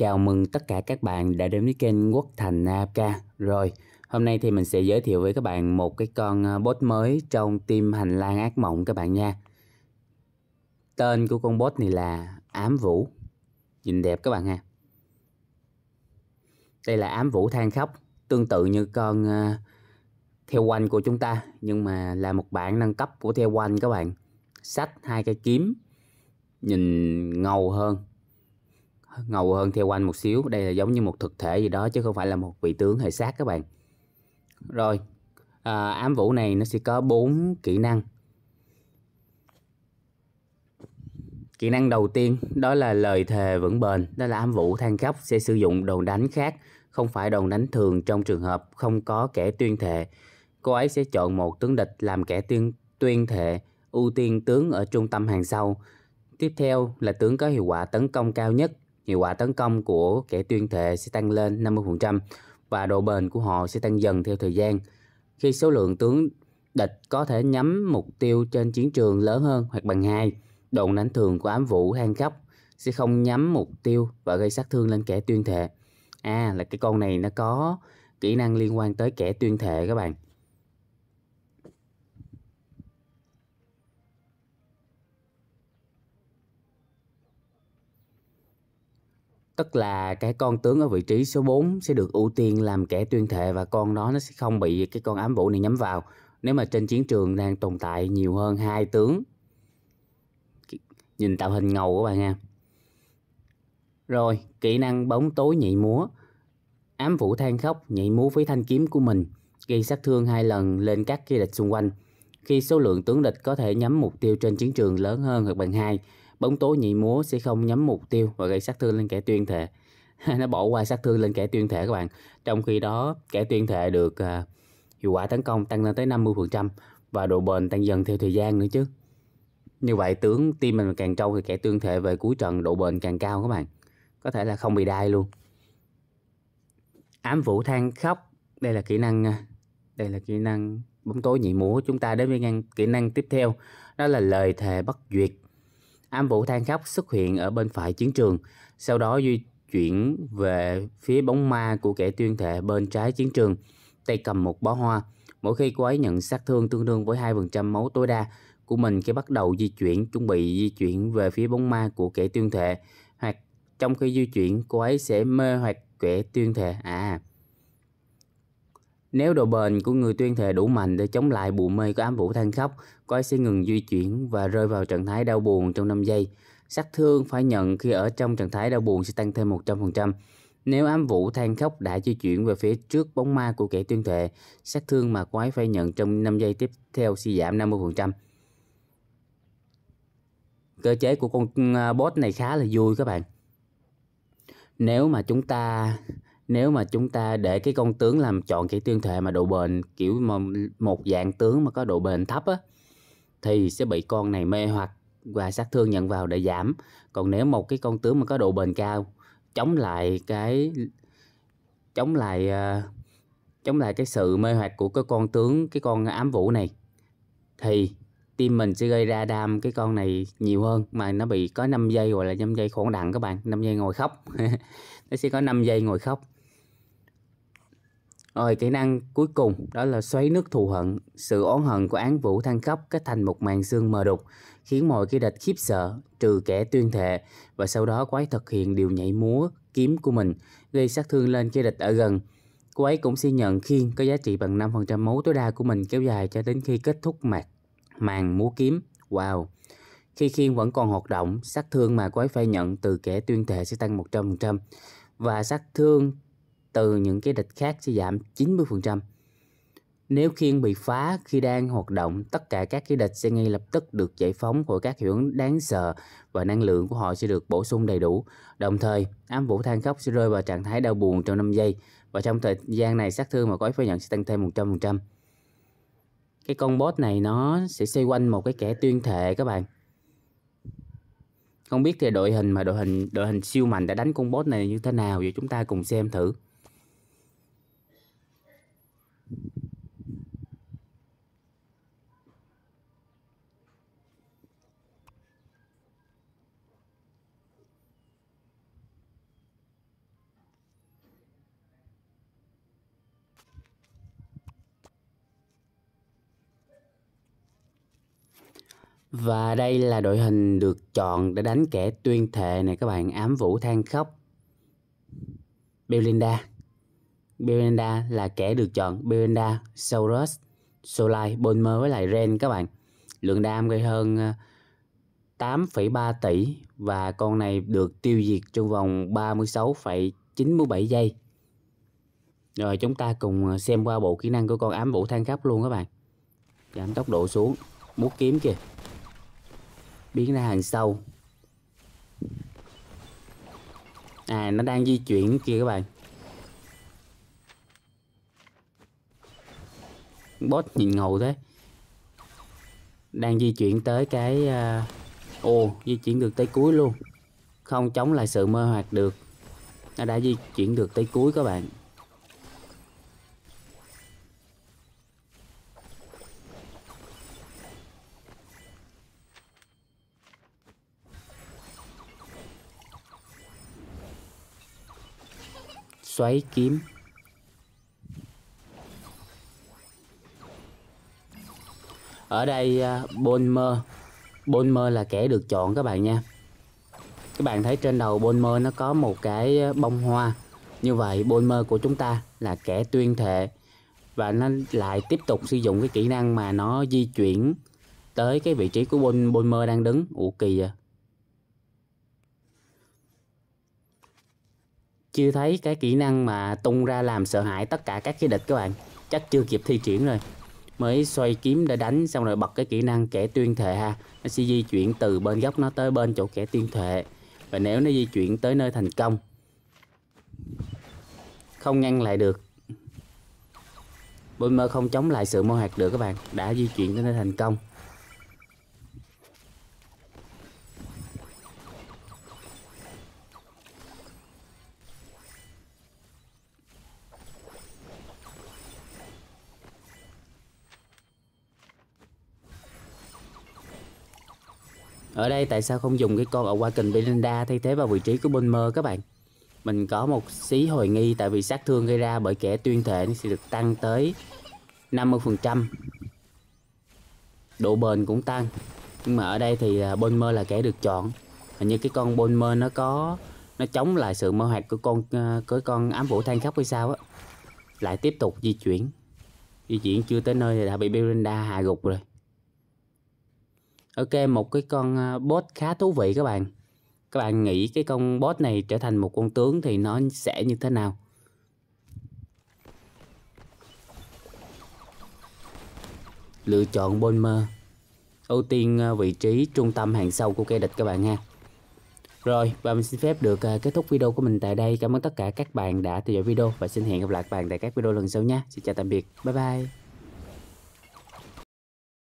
Chào mừng tất cả các bạn đã đến với kênh Quốc Thành AFK Rồi, hôm nay thì mình sẽ giới thiệu với các bạn một cái con ờ, bot mới trong team hành lang ác mộng các bạn nha Tên của con bot này là Ám Vũ Nhìn đẹp các bạn ha Đây là Ám Vũ than khóc Tương tự như con ờ, theo quanh của chúng ta Nhưng mà là một bản nâng cấp của theo quanh các bạn Sách hai cái kiếm Nhìn ngầu hơn ngầu hơn theo anh một xíu đây là giống như một thực thể gì đó chứ không phải là một vị tướng hệ sát các bạn rồi à, ám vũ này nó sẽ có 4 kỹ năng Kỹ năng đầu tiên đó là lời thề vững bền, đó là ám vũ thăng cấp sẽ sử dụng đòn đánh khác, không phải đòn đánh thường trong trường hợp không có kẻ tuyên thệ. Cô ấy sẽ chọn một tướng địch làm kẻ tuyên tuyên thệ, ưu tiên tướng ở trung tâm hàng sau. Tiếp theo là tướng có hiệu quả tấn công cao nhất, hiệu quả tấn công của kẻ tuyên thệ sẽ tăng lên 50% và độ bền của họ sẽ tăng dần theo thời gian. Khi số lượng tướng địch có thể nhắm mục tiêu trên chiến trường lớn hơn hoặc bằng 2, đòn đánh thường của ám vũ hang cấp sẽ không nhắm mục tiêu và gây sát thương lên kẻ tuyên thệ. À là cái con này nó có kỹ năng liên quan tới kẻ tuyên thệ các bạn. Tức là cái con tướng ở vị trí số 4 sẽ được ưu tiên làm kẻ tuyên thệ và con đó nó sẽ không bị cái con ám vũ này nhắm vào nếu mà trên chiến trường đang tồn tại nhiều hơn hai tướng. Nhìn tạo hình ngầu của bạn nha. Rồi, kỹ năng bóng tối nhảy múa. Ám vũ than khóc nhảy múa với thanh kiếm của mình, gây sát thương hai lần lên các kia địch xung quanh. Khi số lượng tướng địch có thể nhắm mục tiêu trên chiến trường lớn hơn hoặc bằng hai bóng tối nhị múa sẽ không nhắm mục tiêu và gây sát thương lên kẻ tuyên thệ nó bỏ qua sát thương lên kẻ tuyên thể các bạn trong khi đó kẻ tuyên thể được uh, hiệu quả tấn công tăng lên tới 50% và độ bền tăng dần theo thời gian nữa chứ như vậy tướng team mình càng trâu thì kẻ tuyên thể về cuối trận độ bền càng cao các bạn có thể là không bị đai luôn ám vũ than khóc đây là kỹ năng à, đây là kỹ năng bóng tối nhị múa chúng ta đến với ngang kỹ năng tiếp theo đó là lời thề bất duyệt Am vũ than khóc xuất hiện ở bên phải chiến trường, sau đó di chuyển về phía bóng ma của kẻ tuyên thệ bên trái chiến trường, tay cầm một bó hoa. Mỗi khi cô ấy nhận sát thương tương đương với 2% máu tối đa của mình khi bắt đầu di chuyển, chuẩn bị di chuyển về phía bóng ma của kẻ tuyên thệ, hoặc trong khi di chuyển cô ấy sẽ mê hoặc kẻ tuyên thệ. À, nếu độ bền của người tuyên thệ đủ mạnh để chống lại bụi mê của ám vũ than khóc, coi sẽ ngừng di chuyển và rơi vào trạng thái đau buồn trong 5 giây. sát thương phải nhận khi ở trong trạng thái đau buồn sẽ tăng thêm 100%. Nếu ám vũ than khóc đã di chuyển về phía trước bóng ma của kẻ tuyên thệ, sát thương mà quái phải nhận trong 5 giây tiếp theo sẽ giảm 50%. Cơ chế của con à, bot này khá là vui các bạn. Nếu mà chúng ta nếu mà chúng ta để cái con tướng làm chọn cái tuyên thệ mà độ bền kiểu mà một dạng tướng mà có độ bền thấp á thì sẽ bị con này mê hoặc và sát thương nhận vào để giảm còn nếu một cái con tướng mà có độ bền cao chống lại cái chống lại uh, chống lại cái sự mê hoặc của cái con tướng cái con ám vũ này thì tim mình sẽ gây ra đam cái con này nhiều hơn mà nó bị có 5 giây gọi là 5 giây khổ đặng các bạn 5 giây ngồi khóc nó sẽ có 5 giây ngồi khóc rồi kỹ năng cuối cùng đó là xoáy nước thù hận. Sự oán hận của án vũ thăng cấp kết thành một màn xương mờ đục, khiến mọi kẻ địch khiếp sợ, trừ kẻ tuyên thệ. Và sau đó quái thực hiện điều nhảy múa, kiếm của mình, gây sát thương lên kẻ địch ở gần. Cô ấy cũng xin nhận khiên có giá trị bằng 5% máu tối đa của mình kéo dài cho đến khi kết thúc mạc màn múa kiếm. Wow! Khi khiên vẫn còn hoạt động, sát thương mà quái phải nhận từ kẻ tuyên thệ sẽ tăng 100% và sát thương từ những cái địch khác sẽ giảm 90%. Nếu khiên bị phá khi đang hoạt động, tất cả các cái địch sẽ ngay lập tức được giải phóng khỏi các hiệu ứng đáng sợ và năng lượng của họ sẽ được bổ sung đầy đủ. Đồng thời, ám vũ than khóc sẽ rơi vào trạng thái đau buồn trong 5 giây và trong thời gian này sát thương mà có phải nhận sẽ tăng thêm 100%. Cái con boss này nó sẽ xoay quanh một cái kẻ tuyên thệ các bạn. Không biết thì đội hình mà đội hình đội hình siêu mạnh đã đánh con boss này như thế nào vậy chúng ta cùng xem thử. Và đây là đội hình được chọn để đánh kẻ tuyên thệ này các bạn ám vũ than khóc. Belinda Belinda là kẻ được chọn Belinda, Soros, Solai, Bonmer với lại Ren các bạn. Lượng đam gây hơn 8,3 ờ, tỷ và con này được tiêu diệt trong vòng 36,97 giây. Rồi chúng ta cùng ờ, xem qua bộ kỹ năng của con ám vũ than khắp luôn các bạn. Giảm tốc độ xuống, bút kiếm kìa biến ra hàng sâu à nó đang di chuyển kia các bạn bot nhìn ngầu thế đang di chuyển tới cái à, ô uh... di chuyển được tới cuối luôn không chống lại sự mơ hoạt được nó đã di chuyển được tới cuối các bạn xoáy kiếm ở đây mơ à, Bonmer mơ là kẻ được chọn các bạn nha các bạn thấy trên đầu mơ nó có một cái à, bông hoa như vậy mơ của chúng ta là kẻ tuyên thệ và nó lại tiếp tục sử dụng cái kỹ năng mà nó di chuyển tới cái vị trí của mơ đang đứng ủ kỳ à chưa thấy cái kỹ năng mà tung ra làm sợ hãi tất cả các cái địch các bạn chắc chưa kịp thi triển rồi mới xoay kiếm để đánh xong rồi bật cái kỹ năng kẻ tuyên thệ ha nó sẽ di chuyển từ bên góc nó tới bên chỗ kẻ tuyên thệ và nếu nó di chuyển tới nơi thành công không ngăn lại được Boomer không chống lại sự mô hoạt được các bạn đã di chuyển tới nơi thành công Ở đây tại sao không dùng cái con ở qua kình Belinda thay thế vào vị trí của Bomber các bạn? Mình có một xí hồi nghi tại vì sát thương gây ra bởi kẻ tuyên thể sẽ được tăng tới 50%. Độ bền cũng tăng. Nhưng mà ở đây thì à, Bomber là kẻ được chọn. Hình như cái con Bomber nó có nó chống lại sự mơ hoạt của con à, của con ám vũ than khắp hay sao á. Lại tiếp tục di chuyển. Di chuyển chưa tới nơi thì đã bị Belinda hạ gục rồi ok một cái con à, bot khá thú vị các bạn các bạn nghĩ cái con bot này trở thành một con tướng thì nó sẽ như thế nào lựa chọn Bonmer ưu tiên à, vị trí trung tâm hàng sau của kẻ địch các bạn ha rồi và mình xin phép được à, kết thúc video của mình tại đây cảm ơn tất cả các bạn đã theo dõi video và xin hẹn gặp lại các bạn tại các video lần sau nha xin chào tạm biệt bye bye